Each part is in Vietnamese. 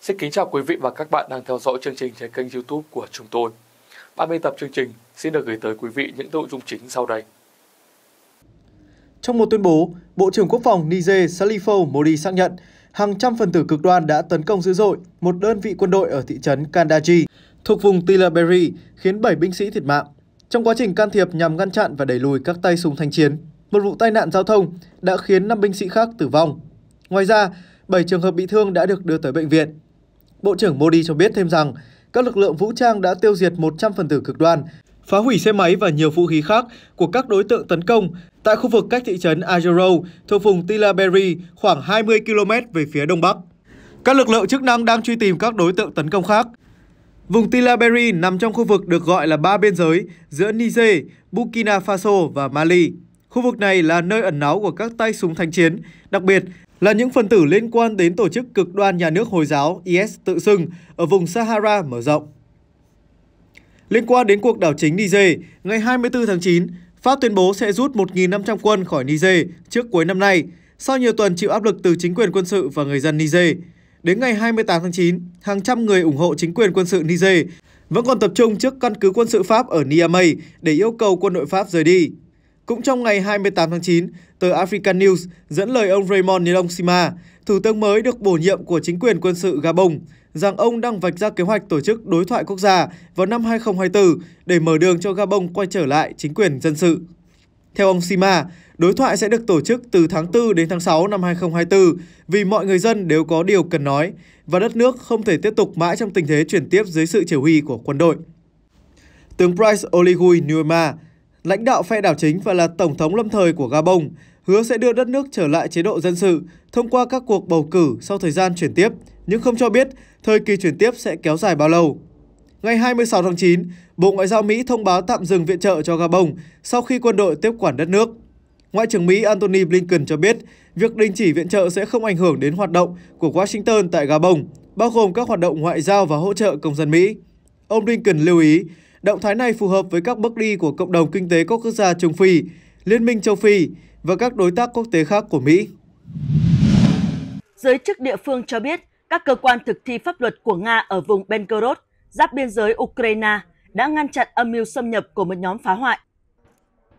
Xin kính chào quý vị và các bạn đang theo dõi chương trình trên kênh youtube của chúng tôi. 30 tập chương trình xin được gửi tới quý vị những nội dung chính sau đây. Trong một tuyên bố, Bộ trưởng Quốc phòng Niger Salifo Modi xác nhận hàng trăm phần tử cực đoan đã tấn công dữ dội một đơn vị quân đội ở thị trấn Kandaji thuộc vùng Tilaberi khiến 7 binh sĩ thiệt mạng trong quá trình can thiệp nhằm ngăn chặn và đẩy lùi các tay súng thanh chiến. Một vụ tai nạn giao thông đã khiến 5 binh sĩ khác tử vong. Ngoài ra, 7 trường hợp bị thương đã được đưa tới bệnh viện. Bộ trưởng Modi cho biết thêm rằng, các lực lượng vũ trang đã tiêu diệt 100 phần tử cực đoan, phá hủy xe máy và nhiều vũ khí khác của các đối tượng tấn công tại khu vực cách thị trấn Ajero thuộc vùng Tilaberi khoảng 20 km về phía đông bắc. Các lực lượng chức năng đang truy tìm các đối tượng tấn công khác. Vùng Tilaberi nằm trong khu vực được gọi là ba biên giới giữa Niger, Burkina Faso và Mali. Khu vực này là nơi ẩn náu của các tay súng thanh chiến, đặc biệt là những phần tử liên quan đến tổ chức cực đoan nhà nước Hồi giáo IS tự xưng ở vùng Sahara mở rộng. Liên quan đến cuộc đảo chính Niger, ngày 24 tháng 9, Pháp tuyên bố sẽ rút 1.500 quân khỏi Niger trước cuối năm nay, sau nhiều tuần chịu áp lực từ chính quyền quân sự và người dân Niger. Đến ngày 28 tháng 9, hàng trăm người ủng hộ chính quyền quân sự Niger vẫn còn tập trung trước căn cứ quân sự Pháp ở Niamey để yêu cầu quân đội Pháp rời đi. Cũng trong ngày 28 tháng 9, tờ African News dẫn lời ông Raymond Sima, thủ tướng mới được bổ nhiệm của chính quyền quân sự Gabon, rằng ông đang vạch ra kế hoạch tổ chức đối thoại quốc gia vào năm 2024 để mở đường cho Gabon quay trở lại chính quyền dân sự. Theo ông Sima, đối thoại sẽ được tổ chức từ tháng 4 đến tháng 6 năm 2024 vì mọi người dân đều có điều cần nói và đất nước không thể tiếp tục mãi trong tình thế chuyển tiếp dưới sự chỉ huy của quân đội. Tướng Price Oligui Nuema, lãnh đạo phe đảo chính và là Tổng thống lâm thời của Gabon, hứa sẽ đưa đất nước trở lại chế độ dân sự thông qua các cuộc bầu cử sau thời gian chuyển tiếp, nhưng không cho biết thời kỳ chuyển tiếp sẽ kéo dài bao lâu. Ngày 26 tháng 9, Bộ Ngoại giao Mỹ thông báo tạm dừng viện trợ cho Gabon sau khi quân đội tiếp quản đất nước. Ngoại trưởng Mỹ Antony Blinken cho biết, việc đình chỉ viện trợ sẽ không ảnh hưởng đến hoạt động của Washington tại Gabon, bao gồm các hoạt động ngoại giao và hỗ trợ công dân Mỹ. Ông Blinken lưu ý, Động thái này phù hợp với các bước đi của cộng đồng kinh tế các quốc gia châu Phi, Liên minh châu Phi và các đối tác quốc tế khác của Mỹ. Giới chức địa phương cho biết, các cơ quan thực thi pháp luật của Nga ở vùng Belgorod, giáp biên giới Ukraine, đã ngăn chặn âm mưu xâm nhập của một nhóm phá hoại.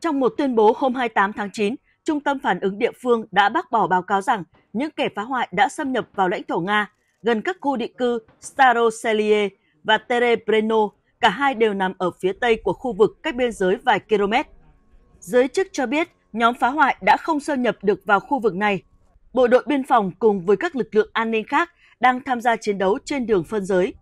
Trong một tuyên bố hôm 28 tháng 9, Trung tâm Phản ứng Địa phương đã bác bỏ báo cáo rằng những kẻ phá hoại đã xâm nhập vào lãnh thổ Nga gần các khu định cư Staroselie và Terebreno Cả hai đều nằm ở phía tây của khu vực cách biên giới vài km. Giới chức cho biết nhóm phá hoại đã không xâm nhập được vào khu vực này. Bộ đội biên phòng cùng với các lực lượng an ninh khác đang tham gia chiến đấu trên đường phân giới.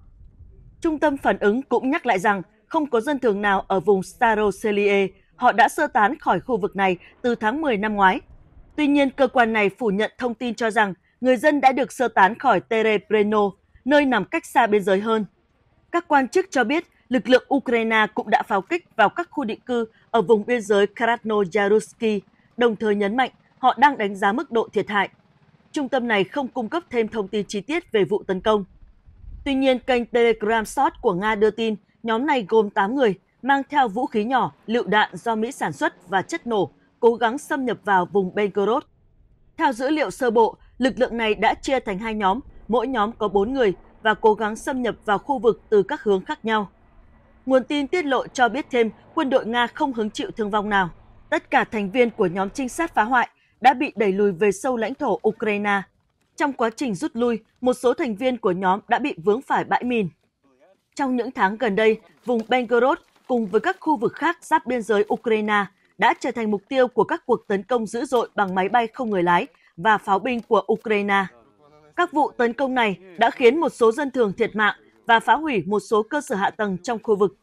Trung tâm phản ứng cũng nhắc lại rằng không có dân thường nào ở vùng Staroselie, họ đã sơ tán khỏi khu vực này từ tháng 10 năm ngoái. Tuy nhiên, cơ quan này phủ nhận thông tin cho rằng người dân đã được sơ tán khỏi Terebreno, nơi nằm cách xa biên giới hơn. Các quan chức cho biết lực lượng Ukraine cũng đã pháo kích vào các khu định cư ở vùng biên giới Krasnoyarsky, đồng thời nhấn mạnh họ đang đánh giá mức độ thiệt hại. Trung tâm này không cung cấp thêm thông tin chi tiết về vụ tấn công. Tuy nhiên, kênh Telegram Short của Nga đưa tin nhóm này gồm 8 người mang theo vũ khí nhỏ, lựu đạn do Mỹ sản xuất và chất nổ, cố gắng xâm nhập vào vùng Belgorod. Theo dữ liệu sơ bộ, lực lượng này đã chia thành hai nhóm, mỗi nhóm có 4 người và cố gắng xâm nhập vào khu vực từ các hướng khác nhau. Nguồn tin tiết lộ cho biết thêm quân đội Nga không hứng chịu thương vong nào. Tất cả thành viên của nhóm trinh sát phá hoại đã bị đẩy lùi về sâu lãnh thổ Ukraine. Trong quá trình rút lui, một số thành viên của nhóm đã bị vướng phải bãi mìn. Trong những tháng gần đây, vùng Belgorod cùng với các khu vực khác giáp biên giới Ukraine đã trở thành mục tiêu của các cuộc tấn công dữ dội bằng máy bay không người lái và pháo binh của Ukraine. Các vụ tấn công này đã khiến một số dân thường thiệt mạng và phá hủy một số cơ sở hạ tầng trong khu vực.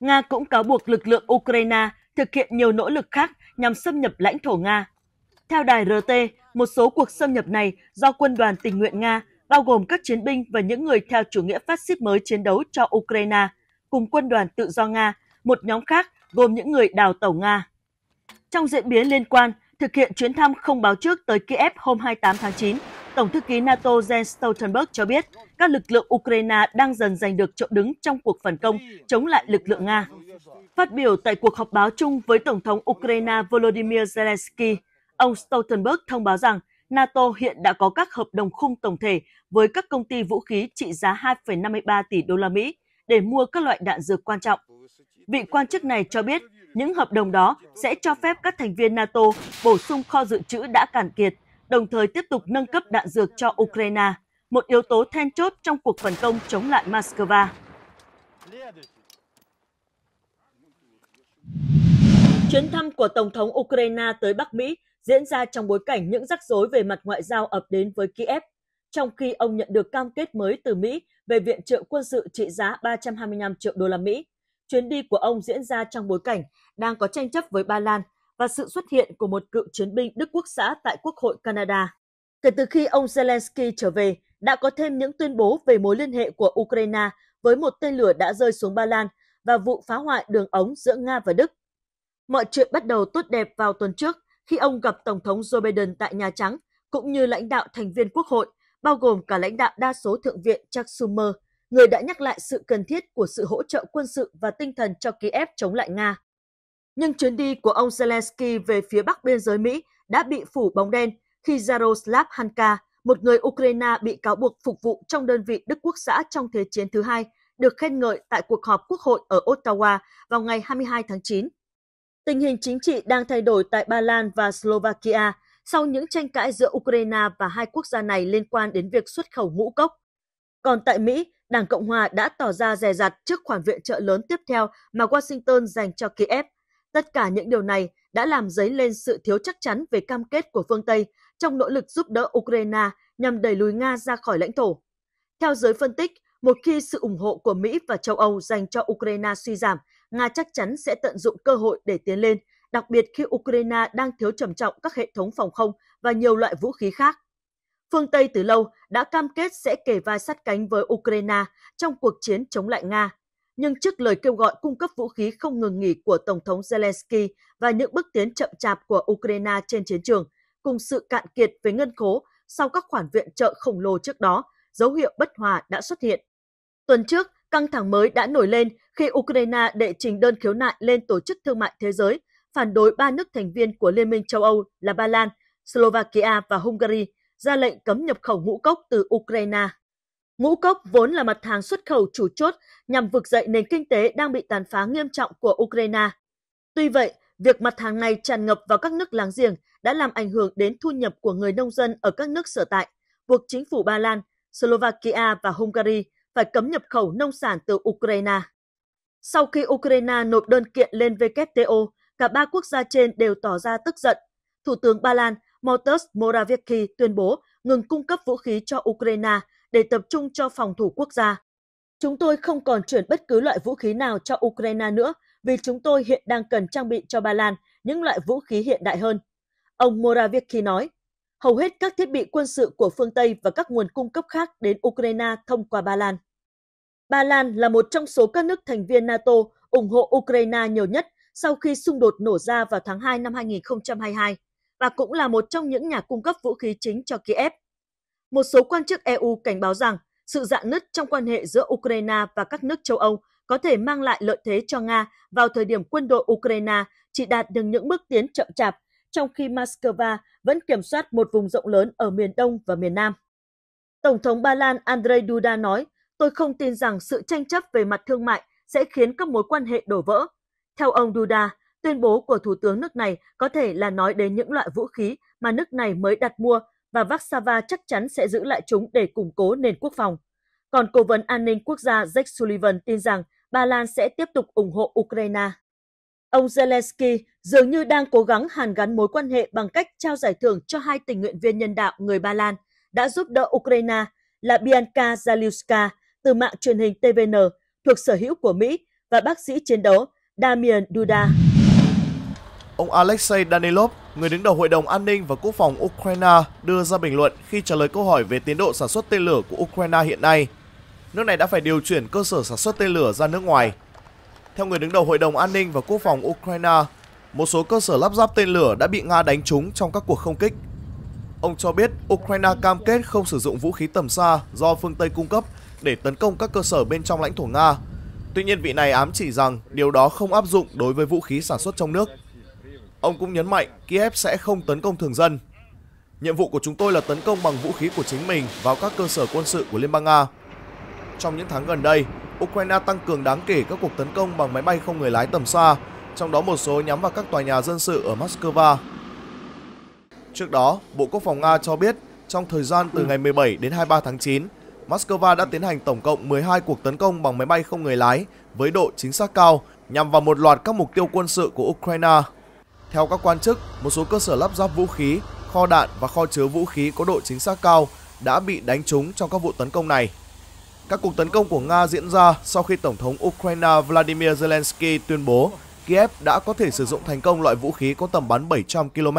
Nga cũng cáo buộc lực lượng Ukraine thực hiện nhiều nỗ lực khác nhằm xâm nhập lãnh thổ Nga. Theo đài RT, một số cuộc xâm nhập này do quân đoàn tình nguyện Nga, bao gồm các chiến binh và những người theo chủ nghĩa phát xít mới chiến đấu cho Ukraine, cùng quân đoàn tự do Nga, một nhóm khác gồm những người đào tẩu Nga. Trong diễn biến liên quan, thực hiện chuyến thăm không báo trước tới Kiev hôm 28 tháng 9, Tổng thư ký NATO Jens Stoltenberg cho biết các lực lượng Ukraine đang dần giành được chỗ đứng trong cuộc phản công chống lại lực lượng Nga. Phát biểu tại cuộc họp báo chung với Tổng thống Ukraine Volodymyr Zelensky, ông Stoltenberg thông báo rằng NATO hiện đã có các hợp đồng khung tổng thể với các công ty vũ khí trị giá 2,53 tỷ đô la Mỹ để mua các loại đạn dược quan trọng. Vị quan chức này cho biết những hợp đồng đó sẽ cho phép các thành viên NATO bổ sung kho dự trữ đã cạn kiệt đồng thời tiếp tục nâng cấp đạn dược cho Ukraine, một yếu tố then chốt trong cuộc phản công chống lại Moscow. Chuyến thăm của Tổng thống Ukraine tới Bắc Mỹ diễn ra trong bối cảnh những rắc rối về mặt ngoại giao ập đến với Kiev, trong khi ông nhận được cam kết mới từ Mỹ về viện trợ quân sự trị giá 325 triệu đô la Mỹ. Chuyến đi của ông diễn ra trong bối cảnh đang có tranh chấp với Ba Lan và sự xuất hiện của một cựu chiến binh Đức Quốc xã tại Quốc hội Canada. Kể từ khi ông Zelensky trở về, đã có thêm những tuyên bố về mối liên hệ của Ukraine với một tên lửa đã rơi xuống Ba Lan và vụ phá hoại đường ống giữa Nga và Đức. Mọi chuyện bắt đầu tốt đẹp vào tuần trước khi ông gặp Tổng thống Joe Biden tại Nhà Trắng, cũng như lãnh đạo thành viên Quốc hội, bao gồm cả lãnh đạo đa số Thượng viện Chuck Schumer, người đã nhắc lại sự cần thiết của sự hỗ trợ quân sự và tinh thần cho Kiev chống lại Nga. Nhưng chuyến đi của ông Zelensky về phía bắc biên giới Mỹ đã bị phủ bóng đen khi Jaroslav Hanka, một người Ukraine bị cáo buộc phục vụ trong đơn vị Đức Quốc xã trong Thế chiến thứ hai, được khen ngợi tại cuộc họp quốc hội ở Ottawa vào ngày 22 tháng 9. Tình hình chính trị đang thay đổi tại Ba Lan và Slovakia sau những tranh cãi giữa Ukraine và hai quốc gia này liên quan đến việc xuất khẩu ngũ cốc. Còn tại Mỹ, Đảng Cộng Hòa đã tỏ ra dè dặt trước khoản viện trợ lớn tiếp theo mà Washington dành cho Kiev – Tất cả những điều này đã làm dấy lên sự thiếu chắc chắn về cam kết của phương Tây trong nỗ lực giúp đỡ Ukraine nhằm đẩy lùi Nga ra khỏi lãnh thổ. Theo giới phân tích, một khi sự ủng hộ của Mỹ và châu Âu dành cho Ukraine suy giảm, Nga chắc chắn sẽ tận dụng cơ hội để tiến lên, đặc biệt khi Ukraine đang thiếu trầm trọng các hệ thống phòng không và nhiều loại vũ khí khác. Phương Tây từ lâu đã cam kết sẽ kể vai sát cánh với Ukraine trong cuộc chiến chống lại Nga nhưng trước lời kêu gọi cung cấp vũ khí không ngừng nghỉ của Tổng thống Zelensky và những bước tiến chậm chạp của Ukraine trên chiến trường, cùng sự cạn kiệt về ngân khố sau các khoản viện trợ khổng lồ trước đó, dấu hiệu bất hòa đã xuất hiện. Tuần trước, căng thẳng mới đã nổi lên khi Ukraine đệ trình đơn khiếu nại lên Tổ chức Thương mại Thế giới phản đối ba nước thành viên của Liên minh châu Âu là Ba Lan, Slovakia và Hungary ra lệnh cấm nhập khẩu ngũ cốc từ Ukraine Ngũ cốc vốn là mặt hàng xuất khẩu chủ chốt nhằm vực dậy nền kinh tế đang bị tàn phá nghiêm trọng của Ukraine. Tuy vậy, việc mặt hàng này tràn ngập vào các nước láng giềng đã làm ảnh hưởng đến thu nhập của người nông dân ở các nước sở tại, buộc chính phủ Ba Lan, Slovakia và Hungary phải cấm nhập khẩu nông sản từ Ukraine. Sau khi Ukraine nộp đơn kiện lên WTO, cả ba quốc gia trên đều tỏ ra tức giận. Thủ tướng Ba Lan Mateusz Morawiecki tuyên bố ngừng cung cấp vũ khí cho Ukraine để tập trung cho phòng thủ quốc gia. Chúng tôi không còn chuyển bất cứ loại vũ khí nào cho Ukraine nữa vì chúng tôi hiện đang cần trang bị cho Ba Lan những loại vũ khí hiện đại hơn. Ông Morawiecki nói, hầu hết các thiết bị quân sự của phương Tây và các nguồn cung cấp khác đến Ukraine thông qua Ba Lan. Ba Lan là một trong số các nước thành viên NATO ủng hộ Ukraine nhiều nhất sau khi xung đột nổ ra vào tháng 2 năm 2022 và cũng là một trong những nhà cung cấp vũ khí chính cho Kiev một số quan chức EU cảnh báo rằng sự dạn nứt trong quan hệ giữa Ukraine và các nước châu Âu có thể mang lại lợi thế cho Nga vào thời điểm quân đội Ukraine chỉ đạt được những bước tiến chậm chạp, trong khi Moscow vẫn kiểm soát một vùng rộng lớn ở miền Đông và miền Nam. Tổng thống Ba Lan Andrzej Duda nói, tôi không tin rằng sự tranh chấp về mặt thương mại sẽ khiến các mối quan hệ đổ vỡ. Theo ông Duda, tuyên bố của Thủ tướng nước này có thể là nói đến những loại vũ khí mà nước này mới đặt mua và Warsaw chắc chắn sẽ giữ lại chúng để củng cố nền quốc phòng. Còn Cố vấn An ninh Quốc gia Jake Sullivan tin rằng Ba Lan sẽ tiếp tục ủng hộ Ukraine. Ông Zelensky dường như đang cố gắng hàn gắn mối quan hệ bằng cách trao giải thưởng cho hai tình nguyện viên nhân đạo người Ba Lan đã giúp đỡ Ukraine là Bianca Zaliewska từ mạng truyền hình TVN thuộc sở hữu của Mỹ và bác sĩ chiến đấu Damian Duda. Ông Alexei Danilov người đứng đầu Hội đồng An ninh và Quốc phòng Ukraine đưa ra bình luận khi trả lời câu hỏi về tiến độ sản xuất tên lửa của Ukraine hiện nay. Nước này đã phải điều chuyển cơ sở sản xuất tên lửa ra nước ngoài. Theo người đứng đầu Hội đồng An ninh và Quốc phòng Ukraine, một số cơ sở lắp ráp tên lửa đã bị Nga đánh trúng trong các cuộc không kích. Ông cho biết Ukraine cam kết không sử dụng vũ khí tầm xa do phương Tây cung cấp để tấn công các cơ sở bên trong lãnh thổ Nga. Tuy nhiên vị này ám chỉ rằng điều đó không áp dụng đối với vũ khí sản xuất trong nước. Ông cũng nhấn mạnh Kiev sẽ không tấn công thường dân. Nhiệm vụ của chúng tôi là tấn công bằng vũ khí của chính mình vào các cơ sở quân sự của Liên bang Nga. Trong những tháng gần đây, Ukraine tăng cường đáng kể các cuộc tấn công bằng máy bay không người lái tầm xa, trong đó một số nhắm vào các tòa nhà dân sự ở Moscow. Trước đó, Bộ Quốc phòng Nga cho biết trong thời gian từ ngày 17 đến 23 tháng 9, Moscow đã tiến hành tổng cộng 12 cuộc tấn công bằng máy bay không người lái với độ chính xác cao nhằm vào một loạt các mục tiêu quân sự của Ukraine. Theo các quan chức, một số cơ sở lắp ráp vũ khí, kho đạn và kho chứa vũ khí có độ chính xác cao đã bị đánh trúng trong các vụ tấn công này. Các cuộc tấn công của Nga diễn ra sau khi Tổng thống Ukraine Vladimir Zelensky tuyên bố Kiev đã có thể sử dụng thành công loại vũ khí có tầm bắn 700 km.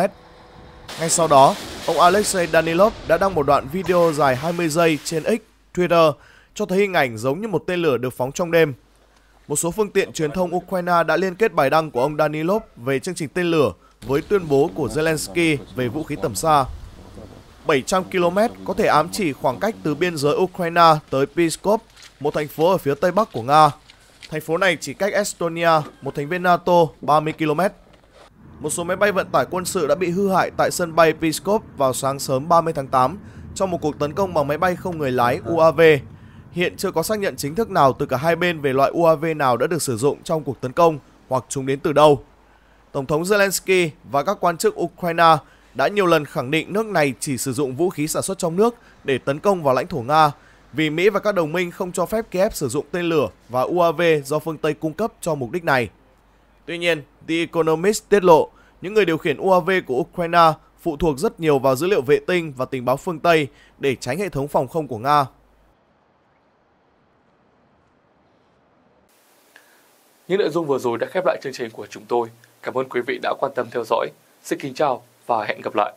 Ngay sau đó, ông Alexei Danilov đã đăng một đoạn video dài 20 giây trên X, Twitter, cho thấy hình ảnh giống như một tên lửa được phóng trong đêm một số phương tiện truyền thông Ukraine đã liên kết bài đăng của ông Danilov về chương trình tên lửa với tuyên bố của Zelensky về vũ khí tầm xa. 700 km có thể ám chỉ khoảng cách từ biên giới Ukraine tới Pskov, một thành phố ở phía tây bắc của Nga. Thành phố này chỉ cách Estonia, một thành viên NATO, 30 km. Một số máy bay vận tải quân sự đã bị hư hại tại sân bay Pskov vào sáng sớm 30 tháng 8 trong một cuộc tấn công bằng máy bay không người lái UAV Hiện chưa có xác nhận chính thức nào từ cả hai bên về loại UAV nào đã được sử dụng trong cuộc tấn công hoặc chúng đến từ đâu. Tổng thống Zelensky và các quan chức Ukraine đã nhiều lần khẳng định nước này chỉ sử dụng vũ khí sản xuất trong nước để tấn công vào lãnh thổ Nga vì Mỹ và các đồng minh không cho phép Kiev sử dụng tên lửa và UAV do phương Tây cung cấp cho mục đích này. Tuy nhiên, The Economist tiết lộ những người điều khiển UAV của Ukraine phụ thuộc rất nhiều vào dữ liệu vệ tinh và tình báo phương Tây để tránh hệ thống phòng không của Nga. Những nội dung vừa rồi đã khép lại chương trình của chúng tôi. Cảm ơn quý vị đã quan tâm theo dõi. Xin kính chào và hẹn gặp lại.